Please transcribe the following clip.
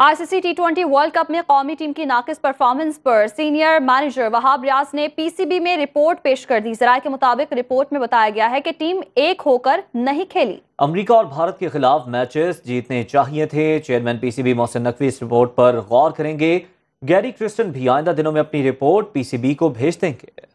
ICC T twenty world cup में कौमी team की नाकिस परफॉर्मेंस पर सीनियर मैनेजर वहाब रियाज ने पीसीबी में रिपोर्ट पेश कर दी जरा के मुताबिक रिपोर्ट में बताया गया है कि टीम एक होकर नहीं खेली अमेरिका और भारत के खिलाफ मैचेस जीतने चाहिए थे चेयरमैन पीसीबी मोहसिन नकवी इस रिपोर्ट पर गौर करेंगे गैरी क्रिस्टन भी आइंदा दिनों में अपनी रिपोर्ट पीसीबी को भेज देंगे